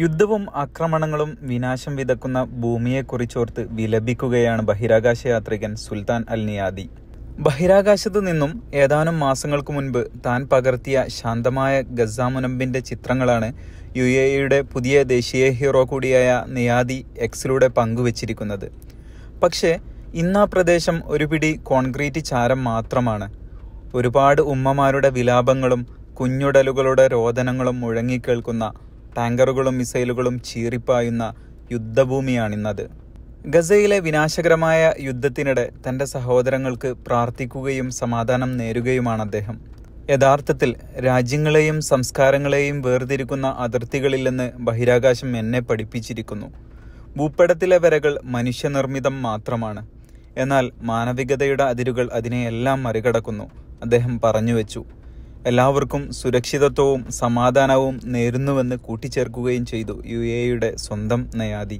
യുദ്ധവും ആക്രമണങ്ങളും വിനാശം വിതക്കുന്ന ഭൂമിയെക്കുറിച്ചോർത്ത് വിലപിക്കുകയാണ് ബഹിരാകാശ യാത്രികൻ സുൽത്താൻ അൽ നിയാദി ബഹിരാകാശത്തു നിന്നും ഏതാനും മാസങ്ങൾക്ക് മുൻപ് താൻ പകർത്തിയ ശാന്തമായ ഗസാമുനമ്പിന്റെ ചിത്രങ്ങളാണ് യു എ ഇയുടെ പുതിയ ദേശീയ ഹീറോ കൂടിയായ നിയാദി എക്സിലൂടെ പങ്കുവച്ചിരിക്കുന്നത് പക്ഷേ ഇന്ന് ആ പ്രദേശം ഒരു പിടി കോൺക്രീറ്റ് ചാരം മാത്രമാണ് ഒരുപാട് ഉമ്മമാരുടെ വിലാപങ്ങളും കുഞ്ഞുടലുകളുടെ രോദനങ്ങളും മുഴങ്ങിക്കേൾക്കുന്ന ടാങ്കറുകളും മിസൈലുകളും ചീറിപ്പായുന്ന യുദ്ധഭൂമിയാണിന്നത് ഗസയിലെ വിനാശകരമായ യുദ്ധത്തിനിടെ തൻ്റെ സഹോദരങ്ങൾക്ക് പ്രാർത്ഥിക്കുകയും സമാധാനം നേരുകയുമാണ് അദ്ദേഹം യഥാർത്ഥത്തിൽ രാജ്യങ്ങളെയും സംസ്കാരങ്ങളെയും വേർതിരിക്കുന്ന അതിർത്തികളില്ലെന്ന് ബഹിരാകാശം എന്നെ പഠിപ്പിച്ചിരിക്കുന്നു ഭൂപ്പടത്തിലെ വരകൾ മനുഷ്യനിർമ്മിതം മാത്രമാണ് എന്നാൽ മാനവികതയുടെ അതിരുകൾ അതിനെയെല്ലാം മറികടക്കുന്നു അദ്ദേഹം പറഞ്ഞു വെച്ചു എല്ലാവർക്കും സുരക്ഷിതത്വവും സമാധാനവും നേരുന്നുവെന്ന് കൂട്ടിച്ചേർക്കുകയും ചെയ്തു യു എയുടെ സ്വന്തം നയാദി